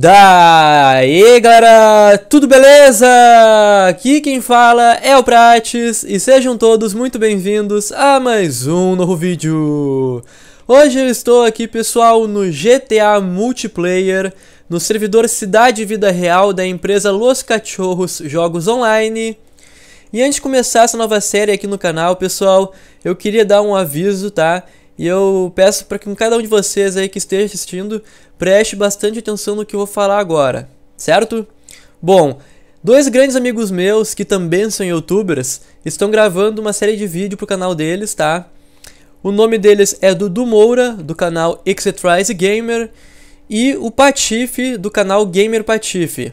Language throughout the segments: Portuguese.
Daí galera, tudo beleza? Aqui quem fala é o Prates e sejam todos muito bem-vindos a mais um novo vídeo. Hoje eu estou aqui pessoal no GTA Multiplayer, no servidor Cidade Vida Real da empresa Los Cachorros Jogos Online. E antes de começar essa nova série aqui no canal, pessoal, eu queria dar um aviso, tá? E eu peço para que cada um de vocês aí que esteja assistindo preste bastante atenção no que eu vou falar agora, certo? Bom, dois grandes amigos meus que também são youtubers estão gravando uma série de vídeo pro canal deles, tá? O nome deles é Dudu Moura, do canal Exetrise Gamer, e o Patife, do canal Gamer Patife.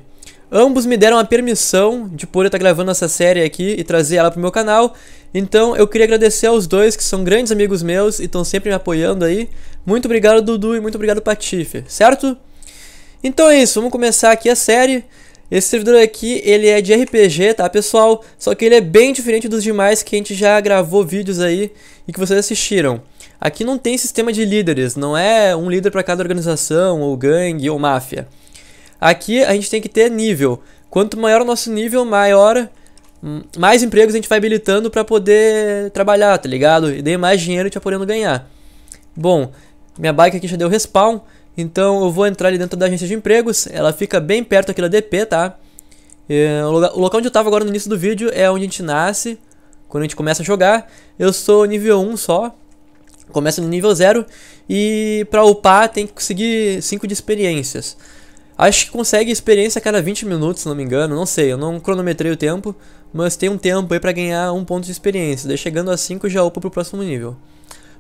Ambos me deram a permissão de poder estar tá gravando essa série aqui e trazer ela pro meu canal, então, eu queria agradecer aos dois que são grandes amigos meus e estão sempre me apoiando aí. Muito obrigado, Dudu, e muito obrigado, Patife, certo? Então é isso, vamos começar aqui a série. Esse servidor aqui, ele é de RPG, tá, pessoal? Só que ele é bem diferente dos demais que a gente já gravou vídeos aí e que vocês assistiram. Aqui não tem sistema de líderes, não é um líder para cada organização, ou gangue, ou máfia. Aqui a gente tem que ter nível. Quanto maior o nosso nível, maior Hum, mais empregos a gente vai habilitando para poder trabalhar, tá ligado? E daí mais dinheiro a gente vai podendo ganhar. Bom, minha bike aqui já deu respawn, então eu vou entrar ali dentro da agência de empregos, ela fica bem perto aqui da DP, tá? É, o, lugar, o local onde eu tava agora no início do vídeo é onde a gente nasce, quando a gente começa a jogar. Eu sou nível 1 só, começa no nível 0 e pra upar tem que conseguir 5 de experiências. Acho que consegue experiência a cada 20 minutos, se não me engano, não sei, eu não cronometrei o tempo, mas tem um tempo aí para ganhar um ponto de experiência. Daí chegando a 5 já upa pro próximo nível.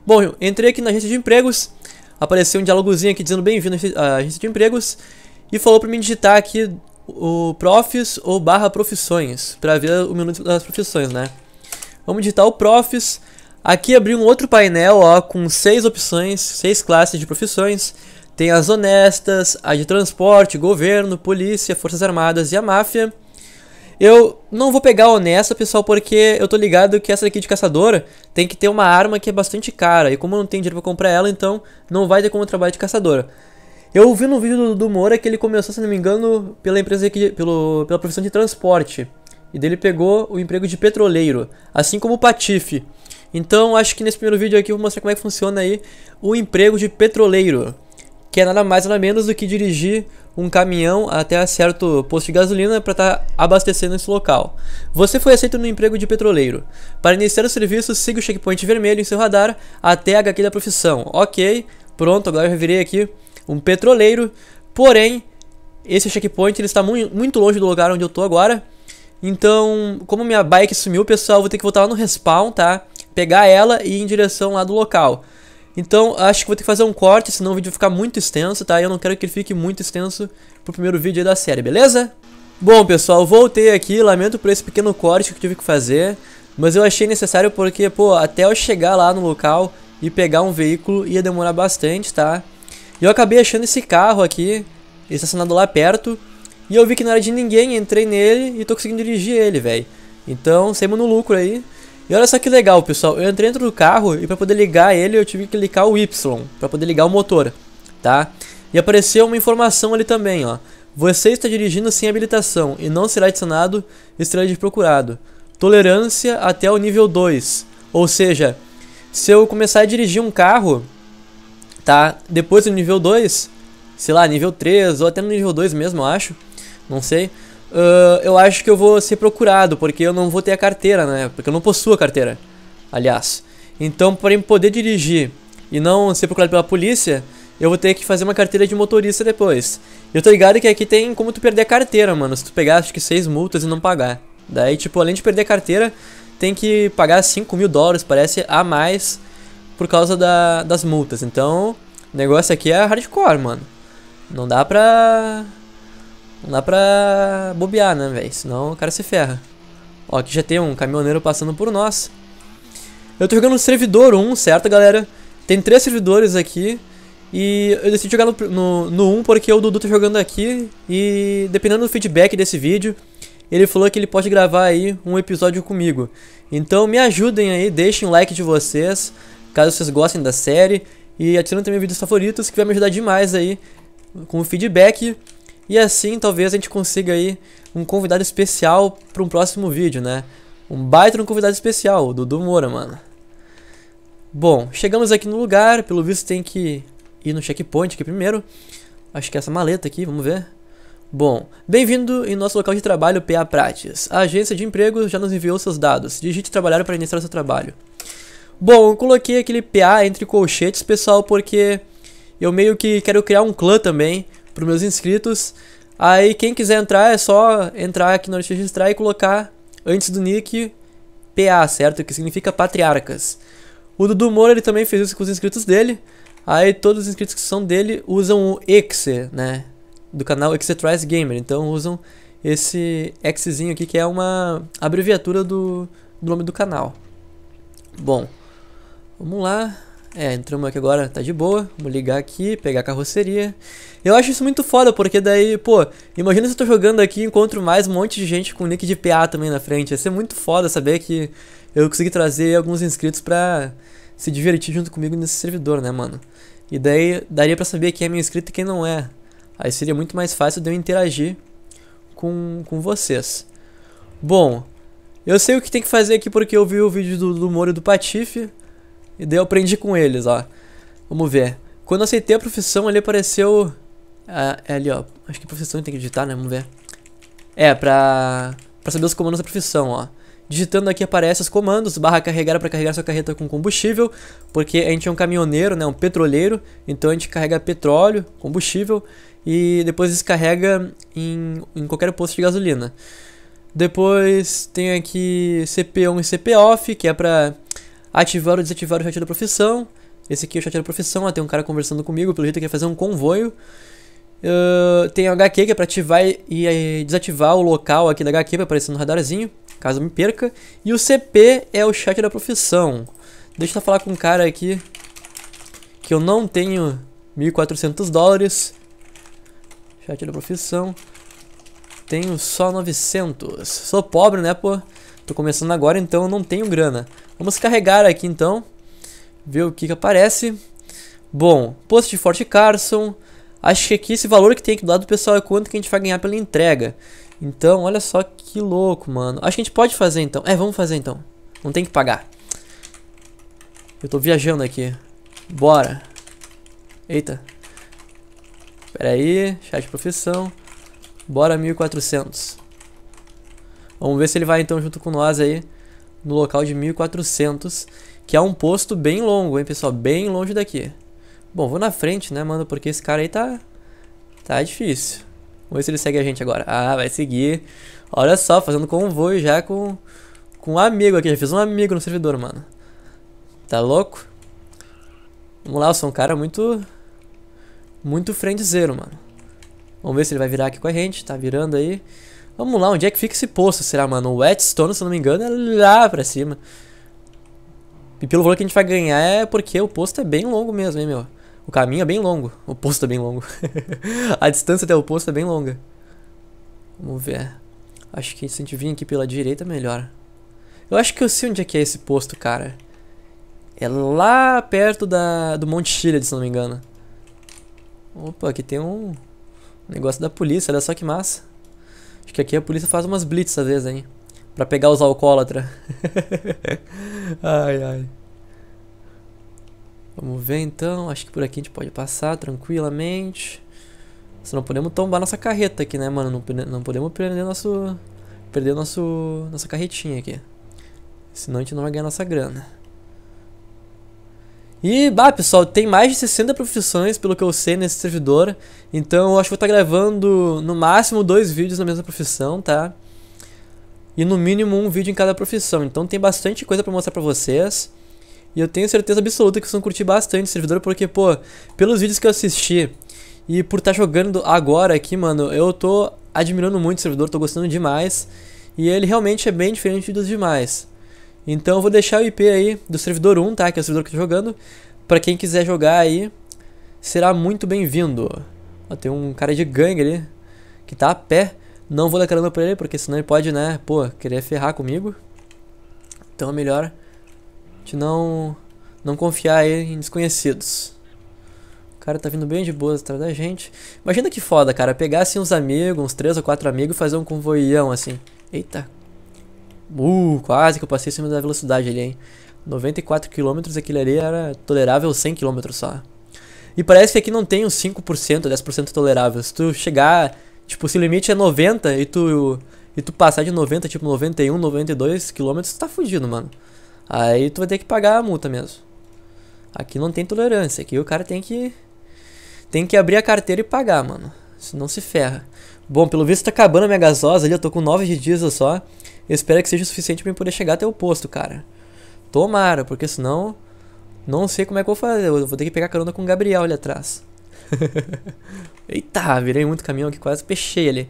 Bom, entrei aqui na agência de empregos, apareceu um diálogozinho aqui dizendo bem-vindo à agência de empregos e falou para mim digitar aqui o profs ou barra profissões para ver o menu das profissões, né? Vamos digitar o profs. Aqui abriu um outro painel ó, com seis opções, seis classes de profissões. Tem as honestas, a de transporte, governo, polícia, forças armadas e a máfia. Eu não vou pegar honesta, pessoal, porque eu tô ligado que essa daqui de caçadora tem que ter uma arma que é bastante cara. E como eu não tenho dinheiro pra comprar ela, então não vai ter como trabalho de caçadora. Eu vi no vídeo do, do Moura que ele começou, se não me engano, pela empresa aqui, pelo, pela profissão de transporte. E dele pegou o emprego de petroleiro, assim como o Patife. Então acho que nesse primeiro vídeo aqui eu vou mostrar como é que funciona aí o emprego de petroleiro. Que é nada mais nada menos do que dirigir um caminhão até certo posto de gasolina para estar tá abastecendo esse local. Você foi aceito no emprego de petroleiro. Para iniciar o serviço, siga o checkpoint vermelho em seu radar até a HQ da profissão. Ok, pronto, agora eu virei aqui um petroleiro, porém, esse checkpoint ele está mu muito longe do lugar onde eu estou agora. Então, como minha bike sumiu, pessoal, vou ter que voltar lá no respawn, tá? Pegar ela e ir em direção lá do local. Então, acho que vou ter que fazer um corte, senão o vídeo vai ficar muito extenso, tá? Eu não quero que ele fique muito extenso pro primeiro vídeo da série, beleza? Bom, pessoal, voltei aqui, lamento por esse pequeno corte que eu tive que fazer, mas eu achei necessário porque, pô, até eu chegar lá no local e pegar um veículo ia demorar bastante, tá? E eu acabei achando esse carro aqui, estacionado lá perto, e eu vi que não era de ninguém, entrei nele e tô conseguindo dirigir ele, velho. Então, saímos no lucro aí. E olha só que legal, pessoal. Eu entrei dentro do carro e para poder ligar ele eu tive que clicar o Y para poder ligar o motor, tá? E apareceu uma informação ali também, ó. Você está dirigindo sem habilitação e não será adicionado estrela de procurado. Tolerância até o nível 2. Ou seja, se eu começar a dirigir um carro, tá? Depois do nível 2, sei lá, nível 3 ou até no nível 2 mesmo, eu acho. Não sei. Ah, eu acho que eu vou ser procurado, porque eu não vou ter a carteira, né? Porque eu não possuo a carteira, aliás. Então, para poder dirigir e não ser procurado pela polícia, eu vou ter que fazer uma carteira de motorista depois. Eu tô ligado que aqui tem como tu perder a carteira, mano. Se tu pegar, acho que seis multas e não pagar. Daí, tipo, além de perder a carteira, tem que pagar 5 mil dólares, parece, a mais por causa da, das multas. Então, o negócio aqui é hardcore, mano. Não dá pra não dá pra bobear, né, velho? Senão o cara se ferra. Ó, aqui já tem um caminhoneiro passando por nós. Eu tô jogando no servidor 1, certo, galera? Tem três servidores aqui. E eu decidi jogar no, no, no 1 porque o Dudu tá jogando aqui. E dependendo do feedback desse vídeo, ele falou que ele pode gravar aí um episódio comigo. Então me ajudem aí, deixem o like de vocês, caso vocês gostem da série. E atirem também vídeos favoritos, que vai me ajudar demais aí com o feedback. E assim talvez a gente consiga aí um convidado especial para um próximo vídeo, né? Um baita um convidado especial, o Dudu Moura, mano. Bom, chegamos aqui no lugar, pelo visto tem que ir no checkpoint aqui primeiro. Acho que é essa maleta aqui, vamos ver. Bom, bem-vindo em nosso local de trabalho PA Prates. A agência de emprego já nos enviou seus dados. Digite trabalhar para iniciar seu trabalho. Bom, eu coloquei aquele PA entre colchetes, pessoal, porque eu meio que quero criar um clã também para os meus inscritos. Aí quem quiser entrar é só entrar aqui no registrar e colocar antes do nick PA, certo? Que significa Patriarcas. O Dudu Moura ele também fez isso com os inscritos dele. Aí todos os inscritos que são dele usam o Exe, né? Do canal Exetrise Gamer. Então usam esse Xzinho aqui que é uma abreviatura do, do nome do canal. Bom, vamos lá. É, entramos aqui agora, tá de boa. Vamos ligar aqui, pegar a carroceria. Eu acho isso muito foda, porque daí, pô, imagina se eu tô jogando aqui e encontro mais um monte de gente com nick de PA também na frente. Ia ser muito foda saber que eu consegui trazer alguns inscritos pra se divertir junto comigo nesse servidor, né, mano? E daí daria pra saber quem é meu inscrito e quem não é. Aí seria muito mais fácil de eu interagir com, com vocês. Bom, eu sei o que tem que fazer aqui porque eu vi o vídeo do, do Moro e do Patife. E daí eu aprendi com eles, ó. Vamos ver. Quando eu aceitei a profissão, ele apareceu... Ah, é ali, ó. Acho que profissão tem que digitar, né? Vamos ver. É, pra, pra saber os comandos da profissão, ó. Digitando aqui aparece os comandos, barra carregar para carregar sua carreta com combustível, porque a gente é um caminhoneiro, né, um petroleiro, então a gente carrega petróleo, combustível, e depois descarrega em, em qualquer posto de gasolina. Depois tem aqui CP1 e CP off, que é para Ativar ou desativar o chat da profissão. Esse aqui é o chat da profissão, tem um cara conversando comigo, pelo jeito que quer fazer um convoio. Uh, tem HQ que é pra ativar e, e, desativar o local aqui da HQ, pra aparecer no radarzinho, caso me perca. E o CP é o chat da profissão. Deixa eu falar com um cara aqui que eu não tenho 1.400 dólares. Chat da profissão. Tenho só 900. Sou pobre, né, pô? Tô começando agora, então eu não tenho grana. Vamos carregar aqui então, ver o que, que aparece. Bom, posto de Fort Carson. Acho que aqui esse valor que tem aqui do lado pessoal é quanto que a gente vai ganhar pela entrega. Então, olha só que louco, mano. Acho que a gente pode fazer então. É, vamos fazer então. Não tem que pagar. Eu tô viajando aqui. Bora. Eita. Pera aí, chat de profissão. Bora 1400. Vamos ver se ele vai então junto com nós aí no local de 1400, que é um posto bem longo, hein, pessoal? Bem longe daqui. Bom, vou na frente, né, mano? Porque esse cara aí tá... Tá difícil. Vamos ver se ele segue a gente agora. Ah, vai seguir. Olha só, fazendo convoi já com... Com um amigo aqui. Já fiz um amigo no servidor, mano. Tá louco? Vamos lá, eu sou um cara muito... Muito frentezeiro, mano. Vamos ver se ele vai virar aqui com a gente. Tá virando aí. Vamos lá, onde é que fica esse poço? Será, mano? O Whetstone, se não me engano, é lá pra cima. E pelo valor que a gente vai ganhar é porque o posto é bem longo mesmo, hein, meu? O caminho é bem longo. O posto é bem longo. a distância até o posto é bem longa. Vamos ver. Acho que se a gente vir aqui pela direita, é melhor. Eu acho que eu sei onde é que é esse posto, cara. É lá perto da, do Monte Chile, se não me engano. Opa, aqui tem um negócio da polícia. Olha só que massa. Acho que aqui a polícia faz umas blitz às vezes, hein? Pra pegar os alcoólatras. ai, ai. Vamos ver então. Acho que por aqui a gente pode passar tranquilamente. Só não podemos tombar nossa carreta aqui, né, mano? Não, não podemos perder nosso. Perder nosso. nossa carretinha aqui. Senão a gente não vai ganhar nossa grana. E, bah, pessoal, tem mais de 60 profissões, pelo que eu sei, nesse servidor. Então, eu acho que vou estar tá gravando, no máximo, dois vídeos na mesma profissão, tá? E, no mínimo, um vídeo em cada profissão. Então, tem bastante coisa pra mostrar pra vocês. E eu tenho certeza absoluta que vocês vão curtir bastante o servidor, porque, pô, pelos vídeos que eu assisti e por estar tá jogando agora aqui, mano, eu tô admirando muito o servidor, tô gostando demais. E ele realmente é bem diferente dos demais. Então eu vou deixar o IP aí do servidor 1, tá? Que é o servidor que eu tô jogando. Pra quem quiser jogar aí, será muito bem-vindo. Tem um cara de gangue ali, que tá a pé. Não vou dar carona pra ele, porque senão ele pode, né, pô, querer ferrar comigo. Então é melhor de não, não confiar aí em desconhecidos. O cara tá vindo bem de boa atrás da gente. Imagina que foda, cara, pegar assim uns amigos, uns três ou quatro amigos e fazer um convoião assim. Eita, Uh, quase que eu passei acima da velocidade ali, hein. 94 km, aquilo ali era tolerável 100 km só. E parece que aqui não tem os 5%, 10% tolerável. Se tu chegar, tipo, se o limite é 90 e tu e tu passar de 90, tipo 91, 92 km, tu tá fudido, mano. Aí tu vai ter que pagar a multa mesmo. Aqui não tem tolerância, aqui o cara tem que tem que abrir a carteira e pagar, mano. Senão se ferra. Bom, pelo visto tá acabando a minha gasosa ali, eu tô com 9 de diesel só. Eu espero que seja o suficiente para eu poder chegar até o posto, cara. Tomara, porque senão não sei como é que eu vou fazer. Eu vou ter que pegar carona com o Gabriel ali atrás. Eita, virei muito caminhão aqui, quase pechei ali.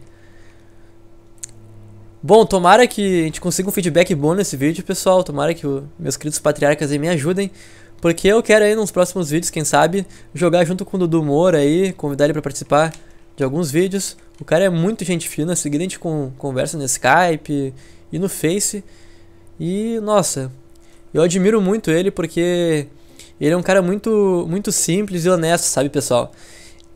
Bom, tomara que a gente consiga um feedback bom nesse vídeo, pessoal. Tomara que o, meus queridos patriarcas aí me ajudem. Porque eu quero aí nos próximos vídeos, quem sabe, jogar junto com o Dudu Moura aí, convidar ele para participar de alguns vídeos. O cara é muito gente fina, seguida a gente com, conversa no Skype e no Face. E nossa, eu admiro muito ele porque ele é um cara muito muito simples e honesto, sabe, pessoal?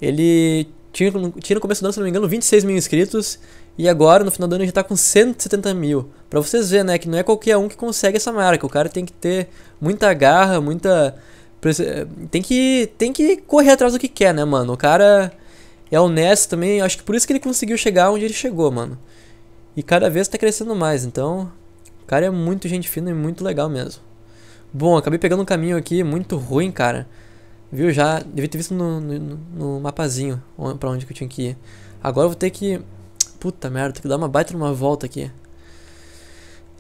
Ele tinha, tinha no começo do ano, se não me engano, 26 mil inscritos e agora no final do ano já tá com 170 mil. Pra vocês verem, né, que não é qualquer um que consegue essa marca. O cara tem que ter muita garra, muita. Tem que, tem que correr atrás do que quer, né, mano? O cara é honesto também. Acho que por isso que ele conseguiu chegar onde ele chegou, mano. E cada vez tá crescendo mais, então o cara é muito gente fina e muito legal mesmo. Bom, acabei pegando um caminho aqui muito ruim, cara. Viu? Já devia ter visto no, no, no mapazinho pra onde que eu tinha que ir. Agora eu vou ter que... Puta merda, tem que dar uma baita numa volta aqui.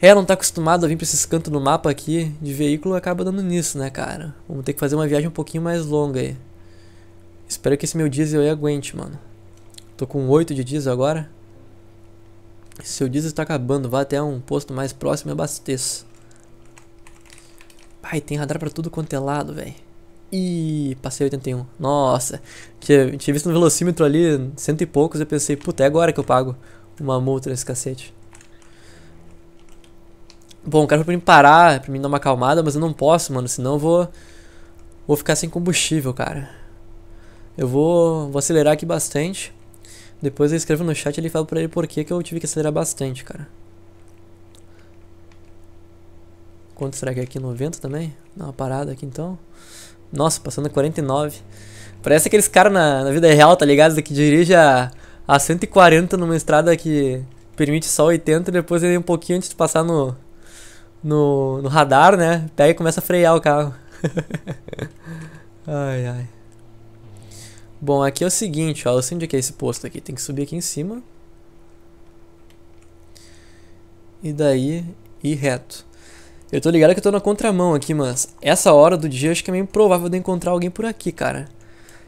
É, não tá acostumado a vir pra esses cantos no mapa aqui de veículo, acaba dando nisso, né, cara? Vamos ter que fazer uma viagem um pouquinho mais longa aí. Espero que esse meu diesel aí aguente, mano. Tô com 8 de diesel agora. Seu diesel está acabando, vá até um posto mais próximo e abasteça. Pai, tem radar pra tudo quanto é lado, velho. Ih, passei 81. Nossa, tinha, visto no velocímetro ali, cento e poucos, eu pensei, puta, é agora que eu pago uma multa nesse cacete. Bom, o cara foi pra mim parar, pra mim dar uma acalmada, mas eu não posso, mano, senão eu vou... Vou ficar sem combustível, cara. Eu vou, vou acelerar aqui bastante. Depois eu escrevo no chat e ele fala pra ele por que eu tive que acelerar bastante, cara. Quanto será que é aqui? 90 também? Dá uma parada aqui então. Nossa, passando a 49. Parece aqueles caras na, na, vida real, tá ligado? Que dirige a, a 140 numa estrada que permite só 80 e depois ele um pouquinho antes de passar no, no, no radar, né? Pega e começa a frear o carro. ai, ai. Bom, aqui é o seguinte, ó, eu sei onde é que é esse posto aqui, tem que subir aqui em cima. E daí, ir reto. Eu tô ligado que eu tô na contramão aqui, mas essa hora do dia acho que é meio improvável de encontrar alguém por aqui, cara.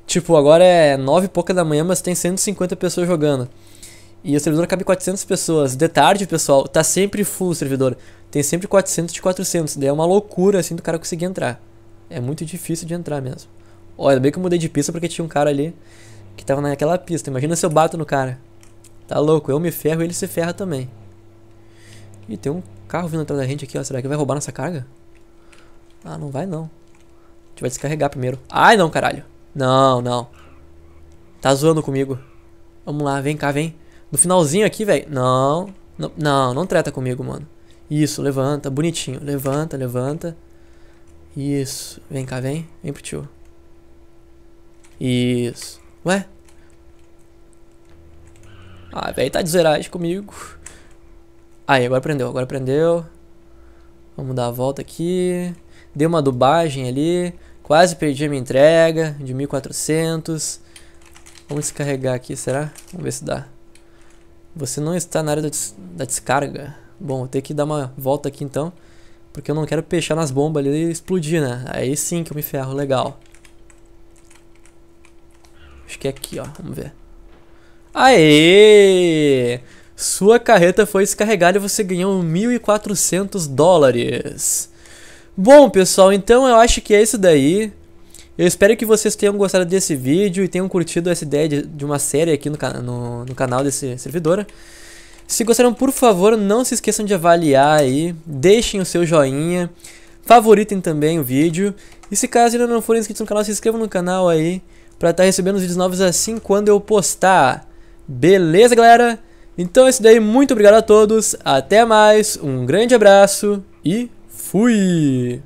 Tipo, agora é nove e pouca da manhã, mas tem 150 pessoas jogando. E o servidor cabe 400 pessoas. De tarde, pessoal, tá sempre full o servidor. Tem sempre 400 de 400. Daí é uma loucura, assim, do cara conseguir entrar. É muito difícil de entrar mesmo. Olha, bem que eu mudei de pista porque tinha um cara ali que tava naquela pista. Imagina se eu bato no cara. Tá louco, eu me ferro e ele se ferra também. Ih, tem um carro vindo atrás da gente aqui, ó. Será que vai roubar nossa carga? Ah, não vai não. A gente vai descarregar primeiro. Ai, não, caralho. Não, não. Tá zoando comigo. Vamos lá, vem cá, vem. No finalzinho aqui, velho. Não, não, não, não treta comigo, mano. Isso, levanta, bonitinho. Levanta, levanta. Isso, vem cá, vem. Vem pro tio. Isso. Ué? Ah, velho, tá de zeragem comigo. Aí, agora prendeu, agora prendeu. Vamos dar a volta aqui. Dei uma dubagem ali. Quase perdi a minha entrega de 1400. Vamos descarregar aqui, será? Vamos ver se dá. Você não está na área da, da descarga. Bom, vou ter que dar uma volta aqui então. Porque eu não quero peixar nas bombas ali e explodir, né? Aí sim que eu me ferro, legal. Acho que é aqui, ó. Vamos ver. Aê! Sua carreta foi descarregada e você ganhou 1.400 dólares. Bom, pessoal, então eu acho que é isso daí. Eu espero que vocês tenham gostado desse vídeo e tenham curtido essa ideia de, de uma série aqui no, no, no canal desse servidor. Se gostaram, por favor, não se esqueçam de avaliar aí, deixem o seu joinha, favoritem também o vídeo. E se caso ainda não forem inscritos no canal, se inscrevam no canal aí para estar tá recebendo os vídeos novos assim quando eu postar. Beleza, galera? Então é isso daí, muito obrigado a todos, até mais, um grande abraço e fui!